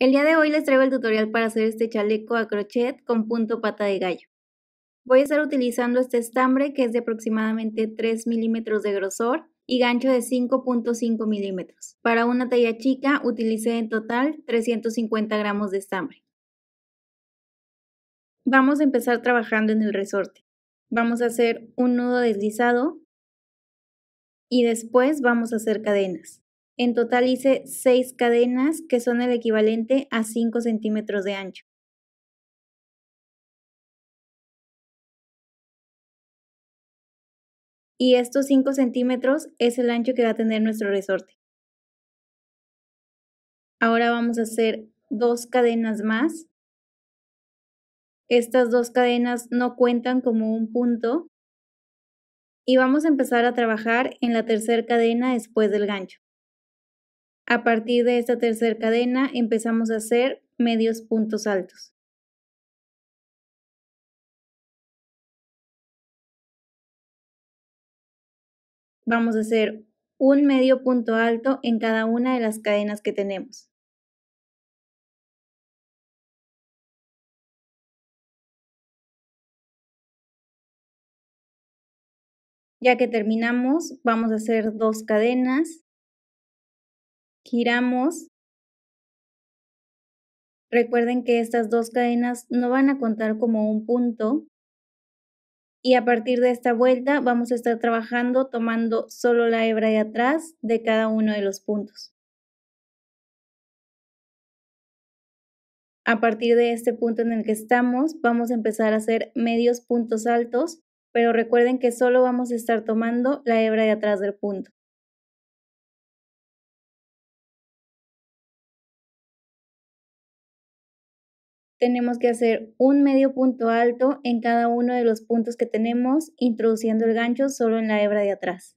El día de hoy les traigo el tutorial para hacer este chaleco a crochet con punto pata de gallo. Voy a estar utilizando este estambre que es de aproximadamente 3 milímetros de grosor y gancho de 5.5 milímetros. Para una talla chica utilicé en total 350 gramos de estambre. Vamos a empezar trabajando en el resorte. Vamos a hacer un nudo deslizado y después vamos a hacer cadenas. En total hice seis cadenas que son el equivalente a 5 centímetros de ancho. Y estos 5 centímetros es el ancho que va a tener nuestro resorte. Ahora vamos a hacer dos cadenas más. Estas dos cadenas no cuentan como un punto. Y vamos a empezar a trabajar en la tercera cadena después del gancho. A partir de esta tercera cadena empezamos a hacer medios puntos altos. Vamos a hacer un medio punto alto en cada una de las cadenas que tenemos. Ya que terminamos, vamos a hacer dos cadenas giramos. Recuerden que estas dos cadenas no van a contar como un punto. Y a partir de esta vuelta vamos a estar trabajando tomando solo la hebra de atrás de cada uno de los puntos. A partir de este punto en el que estamos, vamos a empezar a hacer medios puntos altos, pero recuerden que solo vamos a estar tomando la hebra de atrás del punto. tenemos que hacer un medio punto alto en cada uno de los puntos que tenemos, introduciendo el gancho solo en la hebra de atrás.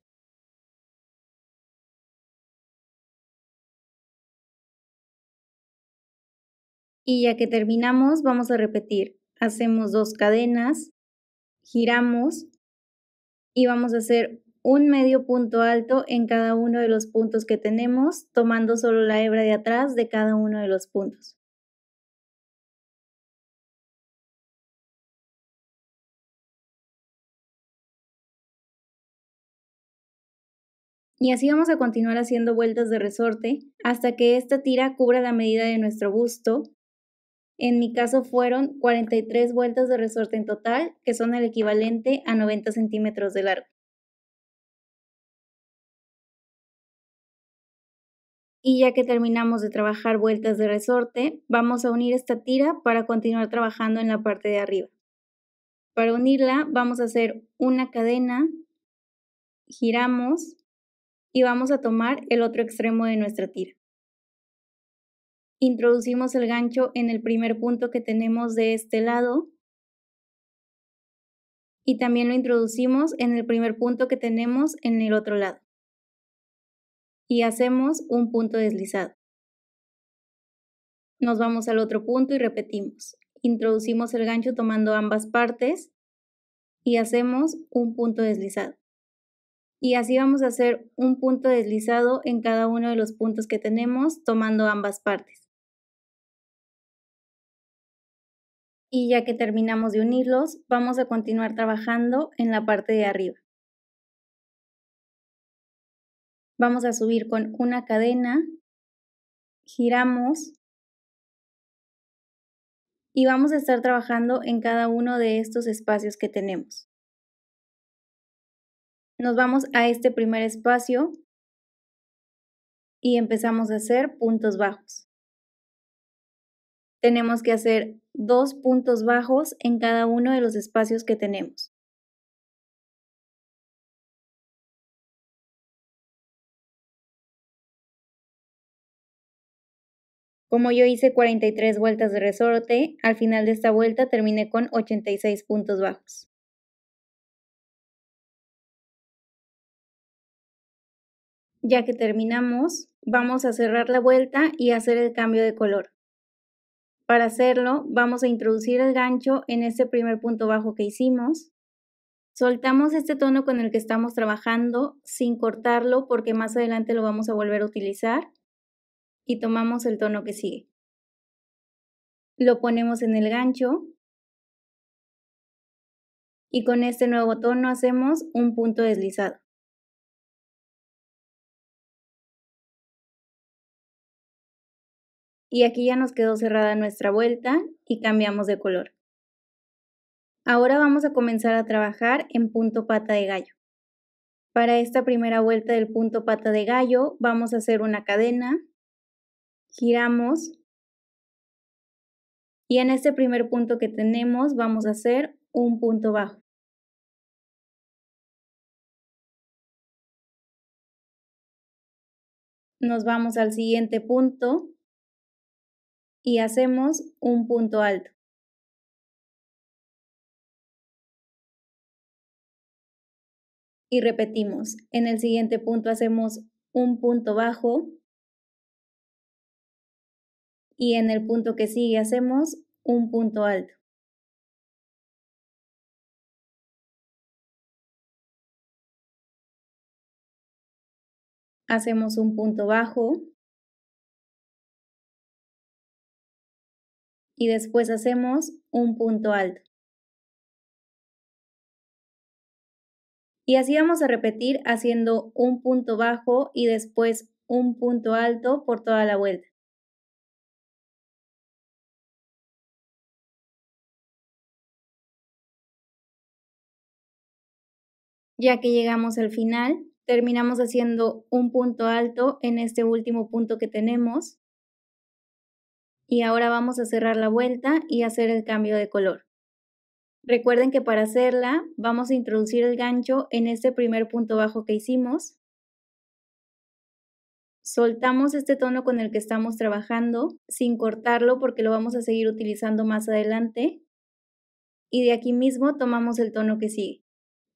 Y ya que terminamos, vamos a repetir. Hacemos dos cadenas, giramos y vamos a hacer un medio punto alto en cada uno de los puntos que tenemos, tomando solo la hebra de atrás de cada uno de los puntos. Y así vamos a continuar haciendo vueltas de resorte hasta que esta tira cubra la medida de nuestro busto. En mi caso fueron 43 vueltas de resorte en total, que son el equivalente a 90 centímetros de largo. Y ya que terminamos de trabajar vueltas de resorte, vamos a unir esta tira para continuar trabajando en la parte de arriba. Para unirla vamos a hacer una cadena, giramos y vamos a tomar el otro extremo de nuestra tira. Introducimos el gancho en el primer punto que tenemos de este lado y también lo introducimos en el primer punto que tenemos en el otro lado. Y hacemos un punto deslizado. Nos vamos al otro punto y repetimos. Introducimos el gancho tomando ambas partes y hacemos un punto deslizado y así vamos a hacer un punto deslizado en cada uno de los puntos que tenemos tomando ambas partes. Y ya que terminamos de unirlos, vamos a continuar trabajando en la parte de arriba. Vamos a subir con una cadena, giramos y vamos a estar trabajando en cada uno de estos espacios que tenemos nos vamos a este primer espacio y empezamos a hacer puntos bajos. Tenemos que hacer dos puntos bajos en cada uno de los espacios que tenemos. Como yo hice 43 vueltas de resorte, al final de esta vuelta terminé con 86 puntos bajos. Ya que terminamos, vamos a cerrar la vuelta y hacer el cambio de color. Para hacerlo, vamos a introducir el gancho en este primer punto bajo que hicimos. Soltamos este tono con el que estamos trabajando sin cortarlo porque más adelante lo vamos a volver a utilizar y tomamos el tono que sigue. Lo ponemos en el gancho y con este nuevo tono hacemos un punto deslizado. y aquí ya nos quedó cerrada nuestra vuelta y cambiamos de color. Ahora vamos a comenzar a trabajar en punto pata de gallo. Para esta primera vuelta del punto pata de gallo vamos a hacer una cadena, giramos y en este primer punto que tenemos vamos a hacer un punto bajo. Nos vamos al siguiente punto y hacemos un punto alto. Y repetimos, en el siguiente punto hacemos un punto bajo y en el punto que sigue hacemos un punto alto. Hacemos un punto bajo y después hacemos un punto alto. Y así vamos a repetir haciendo un punto bajo y después un punto alto por toda la vuelta. Ya que llegamos al final, terminamos haciendo un punto alto en este último punto que tenemos y ahora vamos a cerrar la vuelta y hacer el cambio de color. Recuerden que para hacerla vamos a introducir el gancho en este primer punto bajo que hicimos. Soltamos este tono con el que estamos trabajando sin cortarlo porque lo vamos a seguir utilizando más adelante. Y de aquí mismo tomamos el tono que sigue.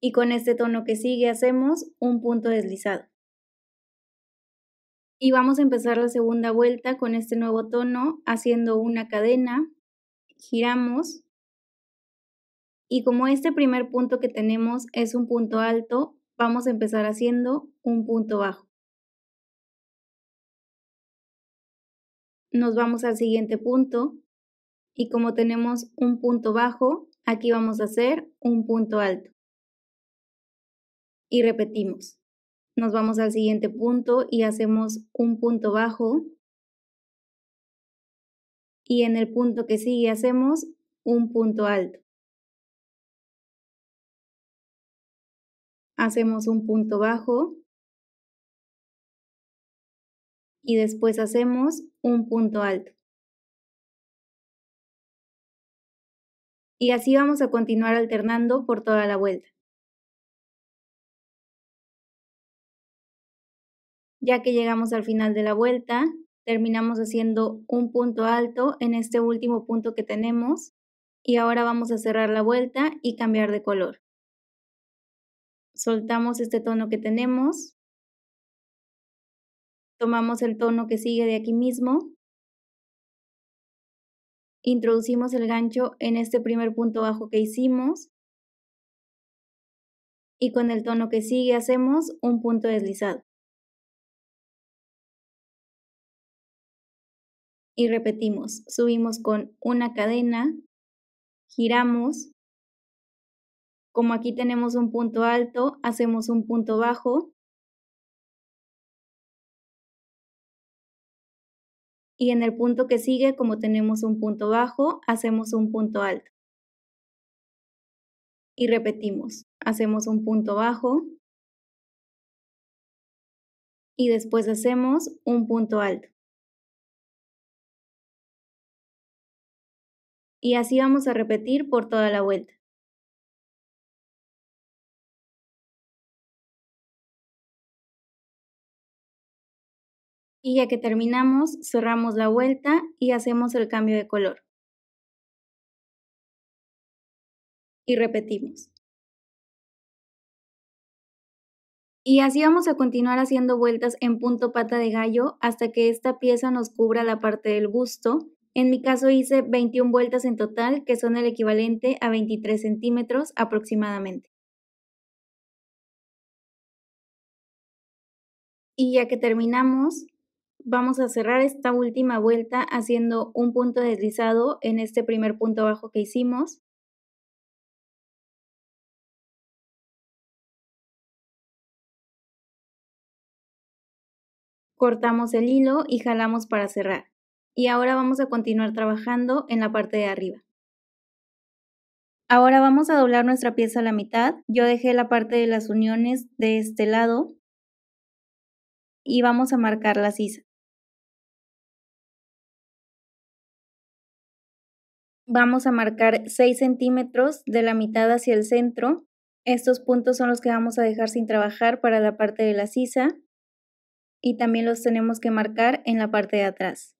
Y con este tono que sigue hacemos un punto deslizado y vamos a empezar la segunda vuelta con este nuevo tono haciendo una cadena, giramos y como este primer punto que tenemos es un punto alto, vamos a empezar haciendo un punto bajo. Nos vamos al siguiente punto y como tenemos un punto bajo, aquí vamos a hacer un punto alto. Y repetimos nos vamos al siguiente punto y hacemos un punto bajo. Y en el punto que sigue hacemos un punto alto. Hacemos un punto bajo. Y después hacemos un punto alto. Y así vamos a continuar alternando por toda la vuelta. Ya que llegamos al final de la vuelta, terminamos haciendo un punto alto en este último punto que tenemos y ahora vamos a cerrar la vuelta y cambiar de color. Soltamos este tono que tenemos, tomamos el tono que sigue de aquí mismo, introducimos el gancho en este primer punto bajo que hicimos y con el tono que sigue hacemos un punto deslizado. y repetimos. Subimos con una cadena, giramos. Como aquí tenemos un punto alto, hacemos un punto bajo. Y en el punto que sigue, como tenemos un punto bajo, hacemos un punto alto. Y repetimos. Hacemos un punto bajo. Y después hacemos un punto alto. y así vamos a repetir por toda la vuelta. Y ya que terminamos, cerramos la vuelta y hacemos el cambio de color. Y repetimos. Y así vamos a continuar haciendo vueltas en punto pata de gallo hasta que esta pieza nos cubra la parte del busto en mi caso hice 21 vueltas en total, que son el equivalente a 23 centímetros aproximadamente. Y ya que terminamos, vamos a cerrar esta última vuelta haciendo un punto deslizado en este primer punto bajo que hicimos. Cortamos el hilo y jalamos para cerrar y ahora vamos a continuar trabajando en la parte de arriba. Ahora vamos a doblar nuestra pieza a la mitad. Yo dejé la parte de las uniones de este lado y vamos a marcar la sisa. Vamos a marcar 6 centímetros de la mitad hacia el centro. Estos puntos son los que vamos a dejar sin trabajar para la parte de la sisa y también los tenemos que marcar en la parte de atrás.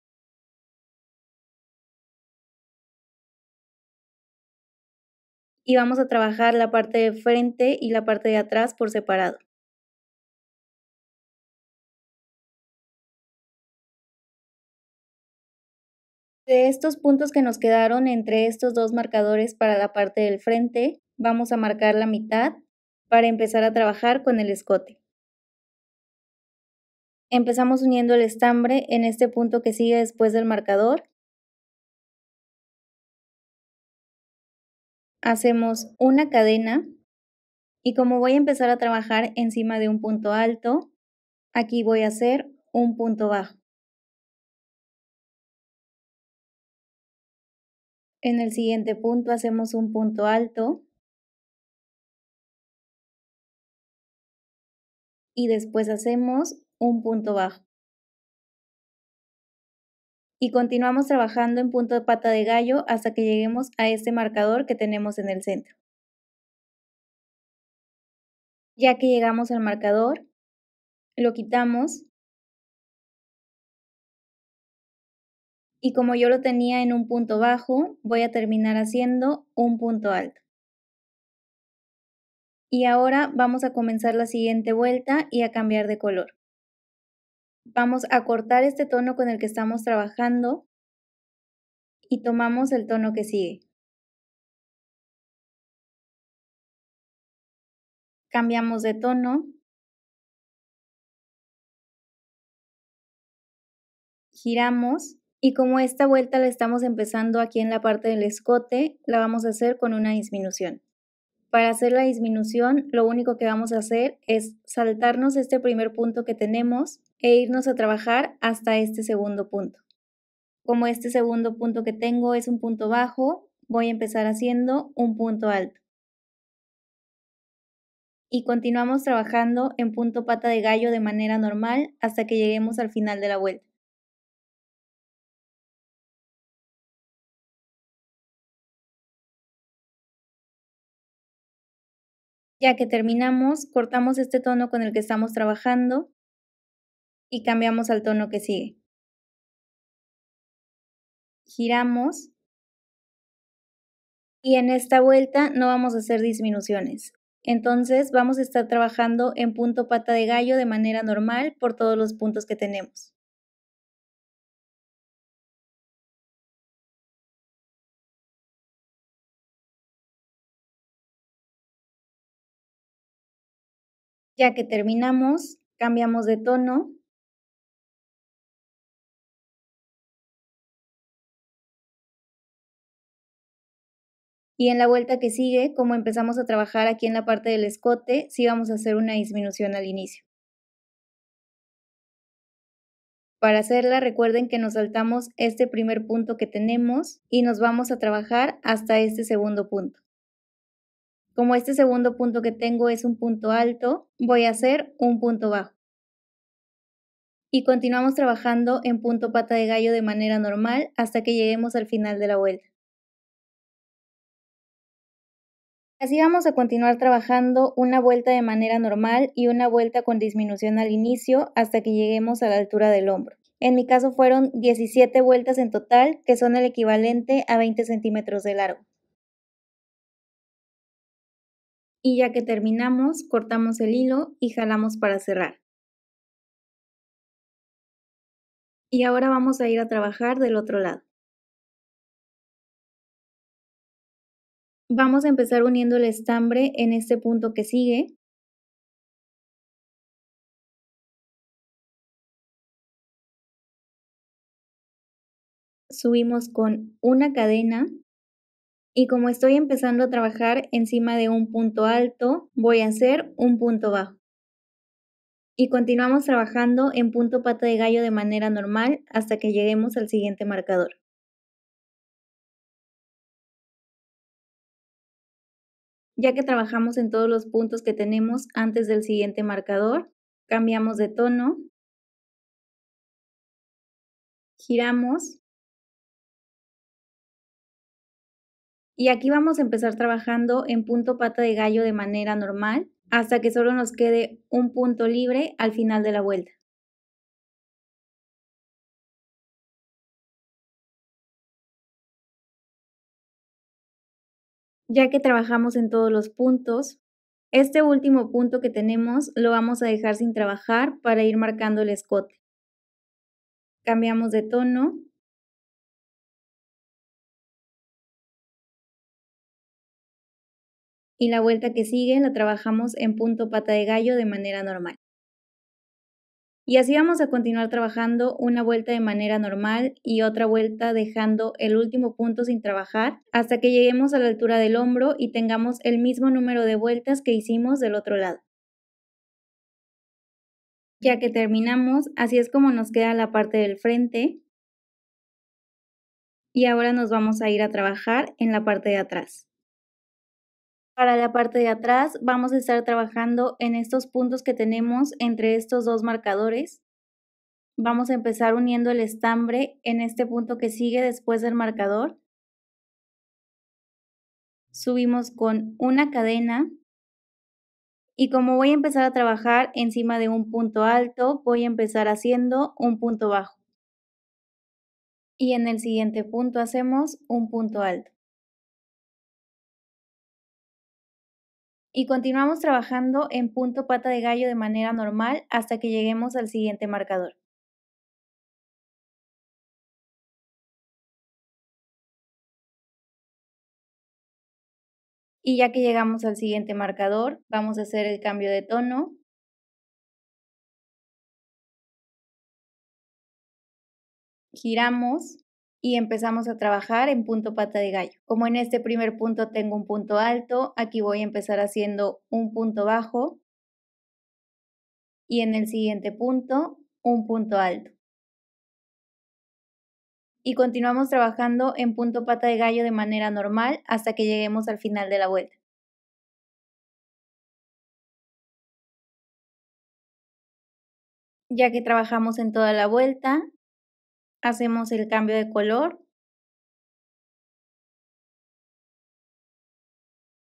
y vamos a trabajar la parte de frente y la parte de atrás por separado. De estos puntos que nos quedaron entre estos dos marcadores para la parte del frente, vamos a marcar la mitad para empezar a trabajar con el escote. Empezamos uniendo el estambre en este punto que sigue después del marcador hacemos una cadena y como voy a empezar a trabajar encima de un punto alto, aquí voy a hacer un punto bajo. En el siguiente punto hacemos un punto alto y después hacemos un punto bajo y continuamos trabajando en punto de pata de gallo hasta que lleguemos a este marcador que tenemos en el centro. Ya que llegamos al marcador, lo quitamos y como yo lo tenía en un punto bajo, voy a terminar haciendo un punto alto. Y ahora vamos a comenzar la siguiente vuelta y a cambiar de color vamos a cortar este tono con el que estamos trabajando y tomamos el tono que sigue. Cambiamos de tono. Giramos y como esta vuelta la estamos empezando aquí en la parte del escote, la vamos a hacer con una disminución. Para hacer la disminución, lo único que vamos a hacer es saltarnos este primer punto que tenemos e irnos a trabajar hasta este segundo punto. Como este segundo punto que tengo es un punto bajo, voy a empezar haciendo un punto alto. Y continuamos trabajando en punto pata de gallo de manera normal hasta que lleguemos al final de la vuelta. Ya que terminamos, cortamos este tono con el que estamos trabajando y cambiamos al tono que sigue. Giramos y en esta vuelta no vamos a hacer disminuciones. Entonces vamos a estar trabajando en punto pata de gallo de manera normal por todos los puntos que tenemos. Ya que terminamos, cambiamos de tono Y en la vuelta que sigue, como empezamos a trabajar aquí en la parte del escote, sí vamos a hacer una disminución al inicio. Para hacerla recuerden que nos saltamos este primer punto que tenemos y nos vamos a trabajar hasta este segundo punto. Como este segundo punto que tengo es un punto alto, voy a hacer un punto bajo. Y continuamos trabajando en punto pata de gallo de manera normal hasta que lleguemos al final de la vuelta. Así vamos a continuar trabajando una vuelta de manera normal y una vuelta con disminución al inicio hasta que lleguemos a la altura del hombro. En mi caso fueron 17 vueltas en total, que son el equivalente a 20 centímetros de largo. Y ya que terminamos, cortamos el hilo y jalamos para cerrar. Y ahora vamos a ir a trabajar del otro lado. Vamos a empezar uniendo el estambre en este punto que sigue. Subimos con una cadena y como estoy empezando a trabajar encima de un punto alto, voy a hacer un punto bajo. Y continuamos trabajando en punto pata de gallo de manera normal hasta que lleguemos al siguiente marcador. ya que trabajamos en todos los puntos que tenemos antes del siguiente marcador, cambiamos de tono, giramos y aquí vamos a empezar trabajando en punto pata de gallo de manera normal hasta que solo nos quede un punto libre al final de la vuelta. ya que trabajamos en todos los puntos. Este último punto que tenemos lo vamos a dejar sin trabajar para ir marcando el escote. Cambiamos de tono. Y la vuelta que sigue la trabajamos en punto pata de gallo de manera normal. Y así vamos a continuar trabajando una vuelta de manera normal y otra vuelta dejando el último punto sin trabajar hasta que lleguemos a la altura del hombro y tengamos el mismo número de vueltas que hicimos del otro lado. Ya que terminamos, así es como nos queda la parte del frente. Y ahora nos vamos a ir a trabajar en la parte de atrás. Para la parte de atrás vamos a estar trabajando en estos puntos que tenemos entre estos dos marcadores. Vamos a empezar uniendo el estambre en este punto que sigue después del marcador. Subimos con una cadena y como voy a empezar a trabajar encima de un punto alto, voy a empezar haciendo un punto bajo. Y en el siguiente punto hacemos un punto alto. y continuamos trabajando en punto pata de gallo de manera normal hasta que lleguemos al siguiente marcador. Y ya que llegamos al siguiente marcador, vamos a hacer el cambio de tono. Giramos y empezamos a trabajar en punto pata de gallo. Como en este primer punto tengo un punto alto, aquí voy a empezar haciendo un punto bajo y en el siguiente punto un punto alto. Y continuamos trabajando en punto pata de gallo de manera normal hasta que lleguemos al final de la vuelta. Ya que trabajamos en toda la vuelta, hacemos el cambio de color,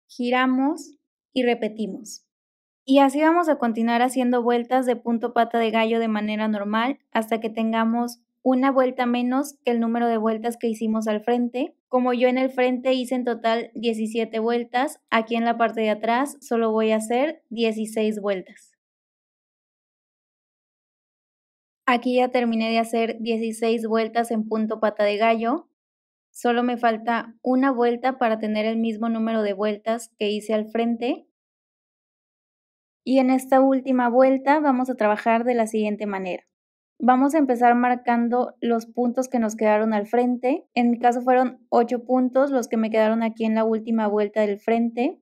giramos y repetimos. Y así vamos a continuar haciendo vueltas de punto pata de gallo de manera normal hasta que tengamos una vuelta menos que el número de vueltas que hicimos al frente. Como yo en el frente hice en total 17 vueltas, aquí en la parte de atrás solo voy a hacer 16 vueltas. Aquí ya terminé de hacer 16 vueltas en punto pata de gallo. Solo me falta una vuelta para tener el mismo número de vueltas que hice al frente. Y en esta última vuelta vamos a trabajar de la siguiente manera. Vamos a empezar marcando los puntos que nos quedaron al frente. En mi caso fueron 8 puntos los que me quedaron aquí en la última vuelta del frente.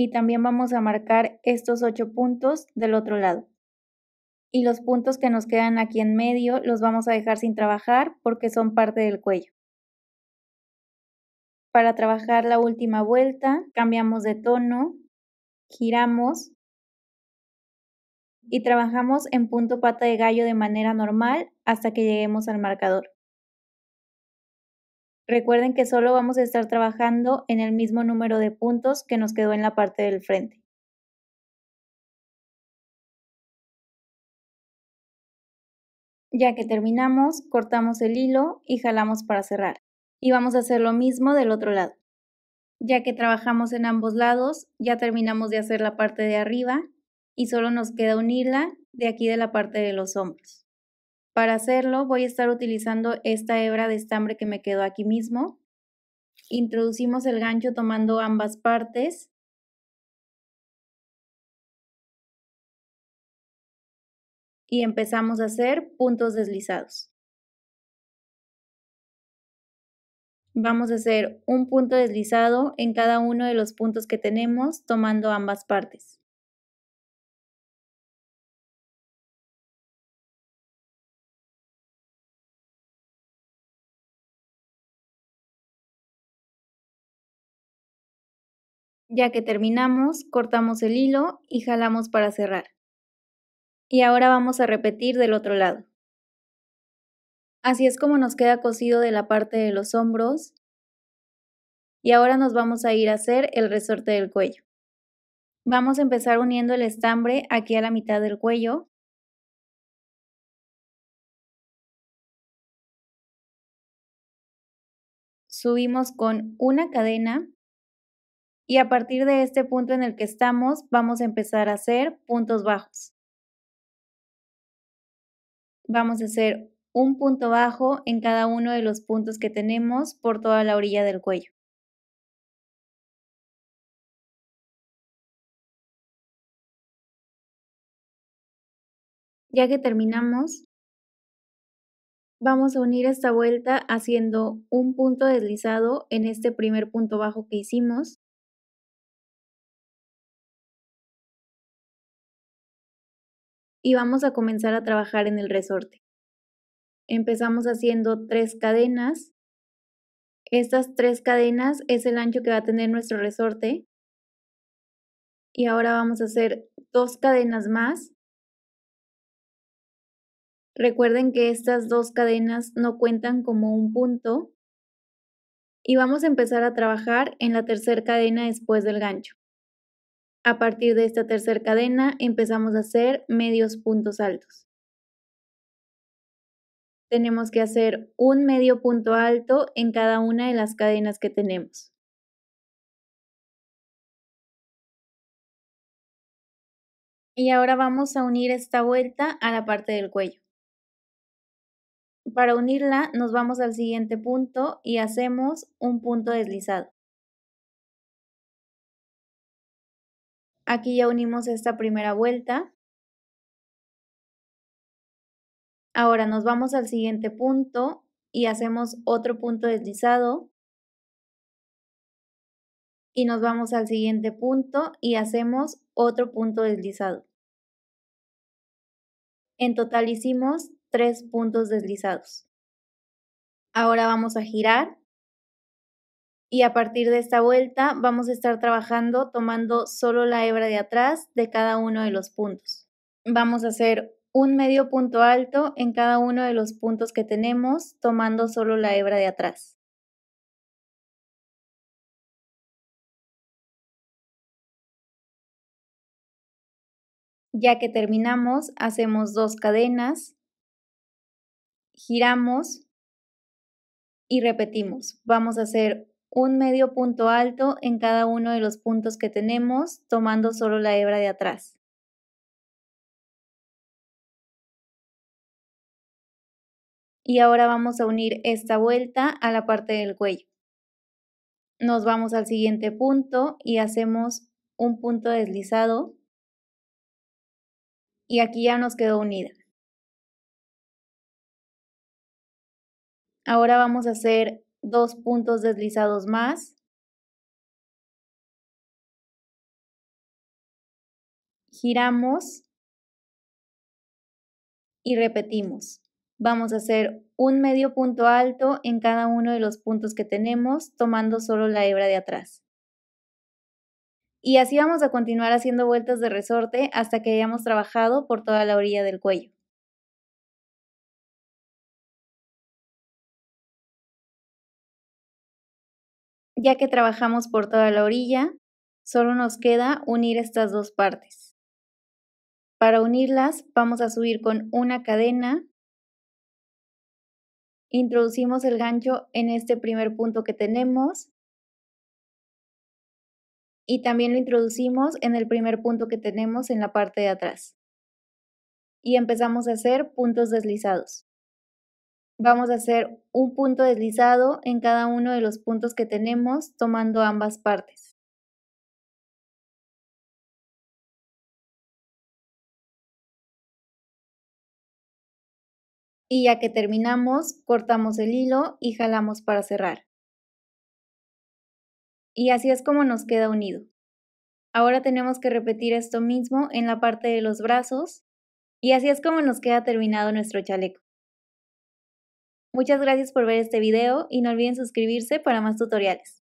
y también vamos a marcar estos ocho puntos del otro lado. Y los puntos que nos quedan aquí en medio los vamos a dejar sin trabajar porque son parte del cuello. Para trabajar la última vuelta, cambiamos de tono, giramos y trabajamos en punto pata de gallo de manera normal hasta que lleguemos al marcador. Recuerden que solo vamos a estar trabajando en el mismo número de puntos que nos quedó en la parte del frente. Ya que terminamos, cortamos el hilo y jalamos para cerrar. Y vamos a hacer lo mismo del otro lado. Ya que trabajamos en ambos lados, ya terminamos de hacer la parte de arriba y solo nos queda unirla de aquí de la parte de los hombros. Para hacerlo voy a estar utilizando esta hebra de estambre que me quedó aquí mismo. Introducimos el gancho tomando ambas partes. Y empezamos a hacer puntos deslizados. Vamos a hacer un punto deslizado en cada uno de los puntos que tenemos tomando ambas partes. Ya que terminamos, cortamos el hilo y jalamos para cerrar. Y ahora vamos a repetir del otro lado. Así es como nos queda cosido de la parte de los hombros. Y ahora nos vamos a ir a hacer el resorte del cuello. Vamos a empezar uniendo el estambre aquí a la mitad del cuello. Subimos con una cadena y a partir de este punto en el que estamos vamos a empezar a hacer puntos bajos. Vamos a hacer un punto bajo en cada uno de los puntos que tenemos por toda la orilla del cuello. Ya que terminamos, vamos a unir esta vuelta haciendo un punto deslizado en este primer punto bajo que hicimos y vamos a comenzar a trabajar en el resorte. Empezamos haciendo tres cadenas. Estas tres cadenas es el ancho que va a tener nuestro resorte. Y ahora vamos a hacer dos cadenas más. Recuerden que estas dos cadenas no cuentan como un punto. Y vamos a empezar a trabajar en la tercera cadena después del gancho. A partir de esta tercera cadena empezamos a hacer medios puntos altos. Tenemos que hacer un medio punto alto en cada una de las cadenas que tenemos. Y ahora vamos a unir esta vuelta a la parte del cuello. Para unirla nos vamos al siguiente punto y hacemos un punto deslizado. Aquí ya unimos esta primera vuelta. Ahora nos vamos al siguiente punto y hacemos otro punto deslizado. Y nos vamos al siguiente punto y hacemos otro punto deslizado. En total hicimos tres puntos deslizados. Ahora vamos a girar y a partir de esta vuelta vamos a estar trabajando tomando solo la hebra de atrás de cada uno de los puntos. Vamos a hacer un medio punto alto en cada uno de los puntos que tenemos tomando solo la hebra de atrás. Ya que terminamos, hacemos dos cadenas, giramos y repetimos. Vamos a hacer un medio punto alto en cada uno de los puntos que tenemos, tomando solo la hebra de atrás. Y ahora vamos a unir esta vuelta a la parte del cuello. Nos vamos al siguiente punto y hacemos un punto deslizado. Y aquí ya nos quedó unida. Ahora vamos a hacer dos puntos deslizados más. Giramos y repetimos. Vamos a hacer un medio punto alto en cada uno de los puntos que tenemos, tomando solo la hebra de atrás. Y así vamos a continuar haciendo vueltas de resorte hasta que hayamos trabajado por toda la orilla del cuello. Ya que trabajamos por toda la orilla, solo nos queda unir estas dos partes. Para unirlas vamos a subir con una cadena. Introducimos el gancho en este primer punto que tenemos y también lo introducimos en el primer punto que tenemos en la parte de atrás. Y empezamos a hacer puntos deslizados vamos a hacer un punto deslizado en cada uno de los puntos que tenemos, tomando ambas partes. Y ya que terminamos, cortamos el hilo y jalamos para cerrar. Y así es como nos queda unido. Ahora tenemos que repetir esto mismo en la parte de los brazos y así es como nos queda terminado nuestro chaleco. Muchas gracias por ver este video y no olviden suscribirse para más tutoriales.